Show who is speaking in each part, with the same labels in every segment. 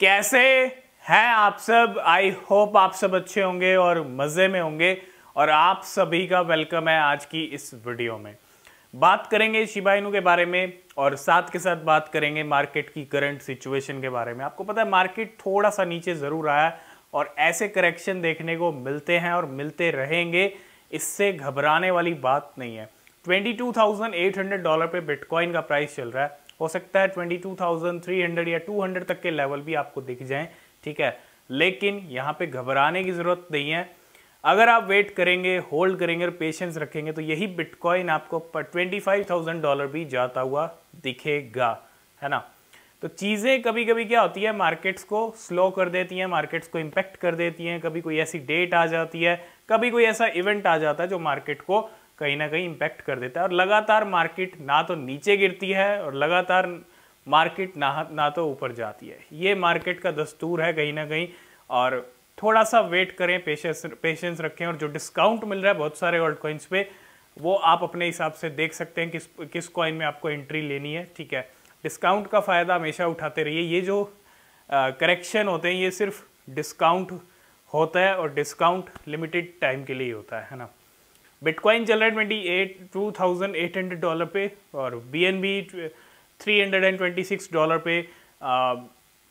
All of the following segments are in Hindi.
Speaker 1: कैसे हैं आप सब आई होप आप सब अच्छे होंगे और मज़े में होंगे और आप सभी का वेलकम है आज की इस वीडियो में बात करेंगे शिबाइनू के बारे में और साथ के साथ बात करेंगे मार्केट की करंट सिचुएशन के बारे में आपको पता है मार्केट थोड़ा सा नीचे ज़रूर आया और ऐसे करेक्शन देखने को मिलते हैं और मिलते रहेंगे इससे घबराने वाली बात नहीं है ट्वेंटी डॉलर पर बिटकॉइन का प्राइस चल रहा है हो सकता है 22,300 या 200 तक के लेवल भी आपको दिख जाएं ठीक है लेकिन यहाँ पे घबराने की ज़रूरत नहीं है अगर आप वेट करेंगे होल्ड करेंगे और पेशेंस रखेंगे तो यही बिटकॉइन आपको ट्वेंटी फाइव थाउजेंड डॉलर भी जाता हुआ दिखेगा है ना तो चीज़ें कभी कभी क्या होती है मार्केट्स को स्लो कर देती हैं मार्केट्स को इम्पैक्ट कर देती हैं कभी कोई ऐसी डेट आ जाती है कभी कोई ऐसा इवेंट आ जाता है जो मार्केट को कहीं ना कहीं इम्पैक्ट कर देता है और लगातार मार्केट ना तो नीचे गिरती है और लगातार मार्केट ना ना तो ऊपर जाती है ये मार्केट का दस्तूर है कहीं ना कहीं और थोड़ा सा वेट करें पेशेंस पेशेंस रखें और जो डिस्काउंट मिल रहा है बहुत सारे ऑल्ट कॉइन्स पे वो आप अपने हिसाब से देख सकते हैं किस किस कॉइन में आपको एंट्री लेनी है ठीक है डिस्काउंट का फ़ायदा हमेशा उठाते रहिए ये जो करेक्शन होते हैं ये सिर्फ डिस्काउंट होता है और डिस्काउंट लिमिटेड टाइम के लिए होता है है ना बिटकॉइन चल रहा है twenty eight two thousand eight hundred dollar पे और B N B three hundred and twenty six dollar पे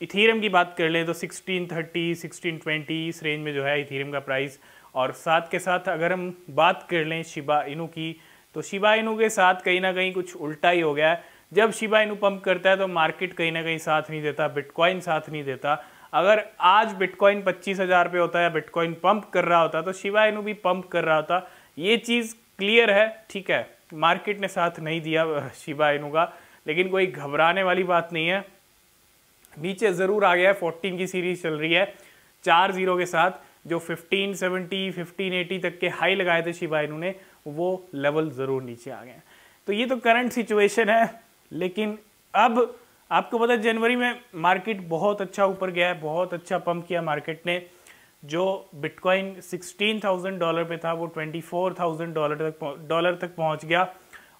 Speaker 1: इथीरम uh, की बात कर लें तो सिक्सटीन थर्टी सिक्सटीन ट्वेंटी इस रेंज में जो है इथीरम का प्राइस और साथ के साथ अगर हम बात कर लें शिबा इनू की तो शिबा इनू के साथ कहीं ना कहीं कुछ उल्टा ही हो गया है जब शिबा इनू पंप करता है तो मार्केट कहीं ना कहीं साथ नहीं देता बिटकॉइन साथ नहीं देता अगर आज बिटकॉइन पच्चीस हज़ार पे होता है बिटकॉइन पंप कर रहा होता तो शिवा इनू भी पंप कर रहा होता ये चीज़ क्लियर है ठीक है मार्केट ने साथ नहीं दिया शिबा इनू का लेकिन कोई घबराने वाली बात नहीं है नीचे ज़रूर आ गया है फोर्टीन की सीरीज चल रही है चार जीरो के साथ जो फिफ्टीन फिफ्टीन एटी तक के हाई लगाए थे शिबा इनू ने वो लेवल ज़रूर नीचे आ गए हैं तो ये तो करंट सिचुएशन है लेकिन अब आपको पता जनवरी में मार्केट बहुत अच्छा ऊपर गया है बहुत अच्छा पंप किया मार्केट ने जो बिटकॉइन 16,000 डॉलर पे था वो 24,000 डॉलर तक डॉलर तक पहुंच गया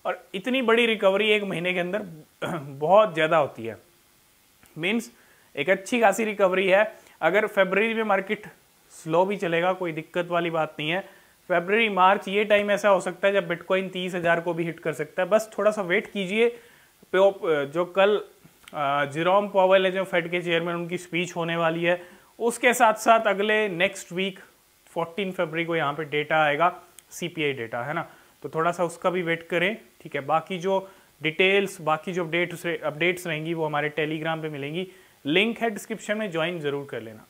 Speaker 1: और इतनी बड़ी रिकवरी एक महीने के अंदर बहुत ज़्यादा होती है मीन्स एक अच्छी खासी रिकवरी है अगर फेबररी में मार्केट स्लो भी चलेगा कोई दिक्कत वाली बात नहीं है फेबररी मार्च ये टाइम ऐसा हो सकता है जब बिटकॉइन तीस हज़ार को भी हिट कर सकता है बस थोड़ा सा वेट कीजिए जो कल जिरोम पॉवल है जो फेड के चेयरमैन उनकी स्पीच होने वाली है उसके साथ साथ अगले नेक्स्ट वीक 14 फरवरी को यहाँ पे डेटा आएगा सीपीआई डेटा है ना तो थोड़ा सा उसका भी वेट करें ठीक है बाकी जो डिटेल्स बाकी जो अपडेट अपडेट्स रहेंगी वो हमारे टेलीग्राम पे मिलेंगी लिंक है डिस्क्रिप्शन में ज्वाइन जरूर कर लेना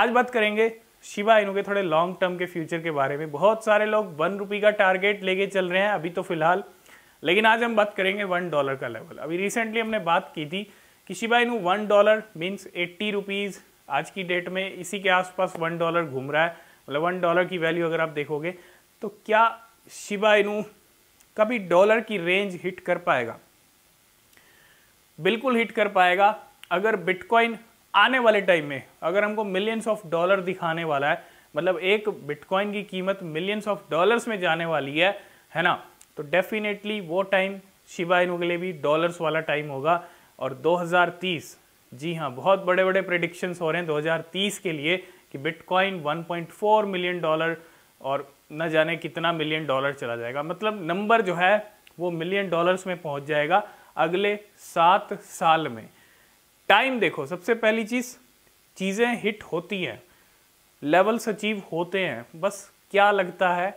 Speaker 1: आज बात करेंगे शिवा इनू के थोड़े लॉन्ग टर्म के फ्यूचर के बारे में बहुत सारे लोग वन रुपी का टारगेट लेके चल रहे हैं अभी तो फिलहाल लेकिन आज हम बात करेंगे वन डॉलर का लेवल अभी रिसेंटली हमने बात की थी कि Shiba Inu one dollar means eighty rupees आज की डेट में इसी के आसपास वन डॉलर घूम रहा है मतलब वन डॉलर की वैल्यू अगर आप देखोगे तो क्या शिबा इनू कभी डॉलर की रेंज हिट कर पाएगा बिल्कुल हिट कर पाएगा अगर बिटकॉइन आने वाले टाइम में अगर हमको मिलियंस ऑफ डॉलर दिखाने वाला है मतलब एक बिटकॉइन की कीमत मिलियंस ऑफ डॉलर्स में जाने वाली है है ना तो डेफिनेटली वो टाइम शिबा इनू के लिए भी डॉलर्स वाला टाइम होगा और 2030 जी हाँ बहुत बड़े बड़े प्रेडिक्शंस हो रहे हैं 2030 के लिए कि बिटकॉइन 1.4 मिलियन डॉलर और न जाने कितना मिलियन डॉलर चला जाएगा मतलब नंबर जो है वो मिलियन डॉलर्स में पहुंच जाएगा अगले सात साल में टाइम देखो सबसे पहली चीज़ चीज़ें हिट होती हैं लेवल्स अचीव होते हैं बस क्या लगता है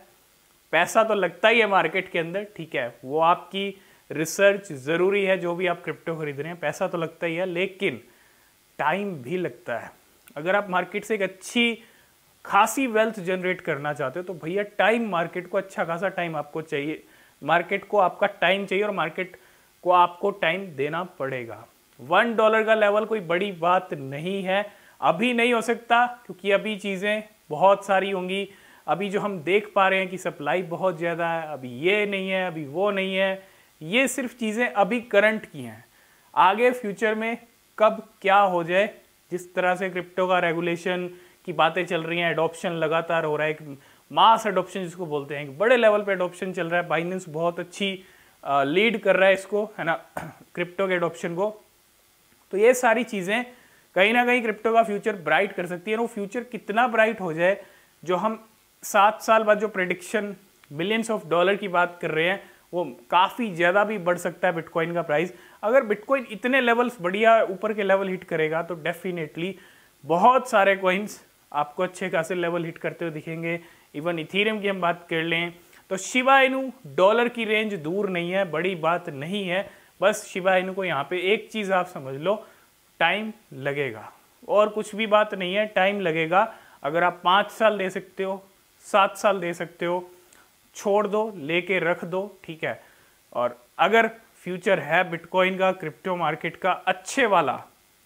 Speaker 1: पैसा तो लगता ही है मार्केट के अंदर ठीक है वो आपकी रिसर्च ज़रूरी है जो भी आप क्रिप्टो खरीद रहे हैं पैसा तो लगता ही है लेकिन टाइम भी लगता है अगर आप मार्केट से एक अच्छी खासी वेल्थ जनरेट करना चाहते हो तो भैया टाइम मार्केट को अच्छा खासा टाइम आपको चाहिए मार्केट को आपका टाइम चाहिए और मार्केट को आपको टाइम देना पड़ेगा वन डॉलर का लेवल कोई बड़ी बात नहीं है अभी नहीं हो सकता क्योंकि अभी चीज़ें बहुत सारी होंगी अभी जो हम देख पा रहे हैं कि सप्लाई बहुत ज़्यादा है अभी ये नहीं है अभी वो नहीं है ये सिर्फ चीज़ें अभी करंट की हैं आगे फ्यूचर में कब क्या हो जाए जिस तरह से क्रिप्टो का रेगुलेशन की बातें चल रही हैं एडोप्शन लगातार हो रहा है एक मास अडोप्शन जिसको बोलते हैं बड़े लेवल पे एडोप्शन चल रहा है बाइनेंस बहुत अच्छी लीड कर रहा है इसको है ना क्रिप्टो के एडोप्शन को तो ये सारी चीज़ें कहीं ना कहीं क्रिप्टो का फ्यूचर ब्राइट कर सकती है वो फ्यूचर कितना ब्राइट हो जाए जो हम सात साल बाद जो प्रडिक्शन मिलियंस ऑफ डॉलर की बात कर रहे हैं वो काफ़ी ज़्यादा भी बढ़ सकता है बिटकॉइन का प्राइस अगर बिटकॉइन इतने लेवल्स बढ़िया ऊपर के लेवल हिट करेगा तो डेफिनेटली बहुत सारे कॉइन्स आपको अच्छे खासे लेवल हिट करते हुए दिखेंगे इवन इथीरियम की हम बात कर लें तो शिवा इनू डॉलर की रेंज दूर नहीं है बड़ी बात नहीं है बस शिवा इनू को यहाँ पे एक चीज़ आप समझ लो टाइम लगेगा और कुछ भी बात नहीं है टाइम लगेगा अगर आप पाँच साल दे सकते हो सात साल दे सकते हो छोड़ दो लेके रख दो ठीक है और अगर फ्यूचर है बिटकॉइन का क्रिप्टो मार्केट का अच्छे वाला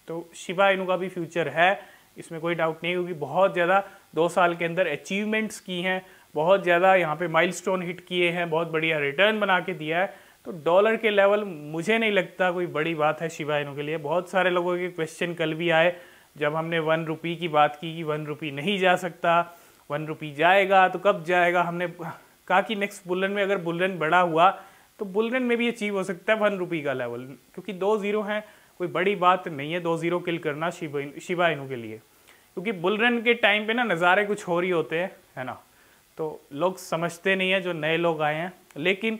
Speaker 1: तो शिवा इनू का भी फ्यूचर है इसमें कोई डाउट नहीं क्योंकि बहुत ज़्यादा दो साल के अंदर अचीवमेंट्स की हैं बहुत ज़्यादा यहाँ पे माइलस्टोन हिट किए हैं बहुत बढ़िया रिटर्न बना के दिया है तो डॉलर के लेवल मुझे नहीं लगता कोई बड़ी बात है शिवा इनू के लिए बहुत सारे लोगों के क्वेश्चन कल भी आए जब हमने वन रुपी की बात की कि वन रुपी नहीं जा सकता वन रुपी जाएगा तो कब जाएगा हमने कहा कि नेक्स्ट बुलरन में अगर बुलरन बड़ा हुआ तो बुलरन में भी अचीव हो सकता है वन रुपी का लेवल क्योंकि दो ज़ीरो हैं कोई बड़ी बात नहीं है दो ज़ीरो किल करना शिवा शिवा इनू के लिए क्योंकि बुलरन के टाइम पे ना नज़ारे कुछ हो रही होते हैं है ना तो लोग समझते नहीं है जो नए लोग आए हैं लेकिन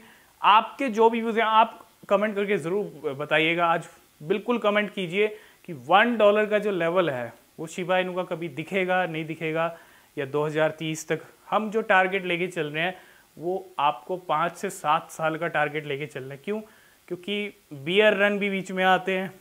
Speaker 1: आपके जो भी व्यूज़ हैं आप कमेंट करके ज़रूर बताइएगा आज बिल्कुल कमेंट कीजिए कि वन डॉलर का जो लेवल है वो शिवा इनू का कभी दिखेगा नहीं दिखेगा या दो तक हम जो टारगेट लेके चल रहे हैं वो आपको पाँच से सात साल का टारगेट लेके चलना है क्यों क्योंकि बियर रन भी बीच में आते हैं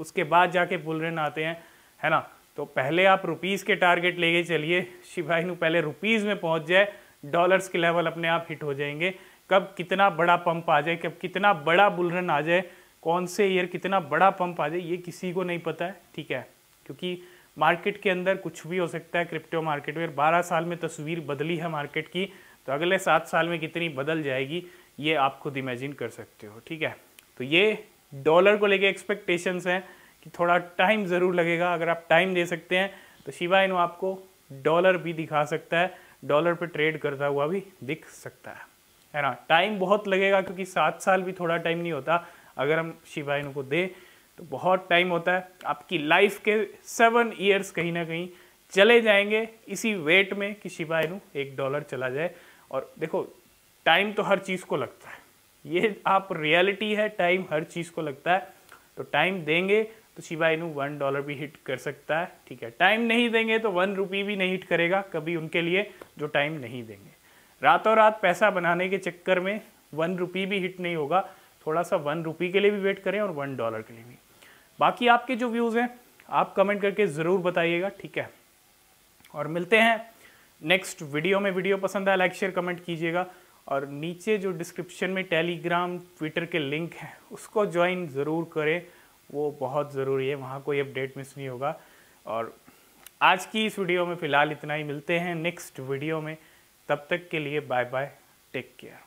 Speaker 1: उसके बाद जाके बुल रन आते हैं है ना तो पहले आप रुपीज़ के टारगेट लेके चलिए शिवाइनु पहले रुपीज़ में पहुंच जाए डॉलर्स के लेवल अपने आप हिट हो जाएंगे कब कितना बड़ा पंप आ जाए कब कितना बड़ा बुलरन आ जाए कौन से ईयर कितना बड़ा पंप आ जाए ये किसी को नहीं पता है ठीक है क्योंकि मार्केट के अंदर कुछ भी हो सकता है क्रिप्टो मार्केट में बारह साल में तस्वीर बदली है मार्केट की तो अगले सात साल में कितनी बदल जाएगी ये आप खुद इमेजिन कर सकते हो ठीक है तो ये डॉलर को लेके एक्सपेक्टेशंस हैं कि थोड़ा टाइम ज़रूर लगेगा अगर आप टाइम दे सकते हैं तो शिवा इन आपको डॉलर भी दिखा सकता है डॉलर पर ट्रेड करता हुआ भी दिख सकता है है ना टाइम बहुत लगेगा क्योंकि सात साल भी थोड़ा टाइम नहीं होता अगर हम शिवा इनो को दे तो बहुत टाइम होता है आपकी लाइफ के सेवन ईयर्स कहीं ना कहीं चले जाएंगे इसी वेट में कि शिवा इनू एक डॉलर चला जाए और देखो टाइम तो हर चीज़ को लगता है ये आप रियलिटी है टाइम हर चीज़ को लगता है तो टाइम देंगे तो शिवा इनू वन डॉलर भी हिट कर सकता है ठीक है टाइम नहीं देंगे तो वन रुपी भी नहीं हिट करेगा कभी उनके लिए जो टाइम नहीं देंगे रातों रात पैसा बनाने के चक्कर में वन रुपी भी हिट नहीं होगा थोड़ा सा वन रुपी के लिए भी वेट करें और वन डॉलर के लिए भी बाकी आपके जो व्यूज़ हैं आप कमेंट करके ज़रूर बताइएगा ठीक है और मिलते हैं नेक्स्ट वीडियो में वीडियो पसंद आया लाइक शेयर कमेंट कीजिएगा और नीचे जो डिस्क्रिप्शन में टेलीग्राम ट्विटर के लिंक हैं उसको ज्वाइन ज़रूर करें वो बहुत ज़रूरी है वहाँ कोई अपडेट मिस नहीं होगा और आज की इस वीडियो में फ़िलहाल इतना ही मिलते हैं नेक्स्ट वीडियो में तब तक के लिए बाय बाय टेक केयर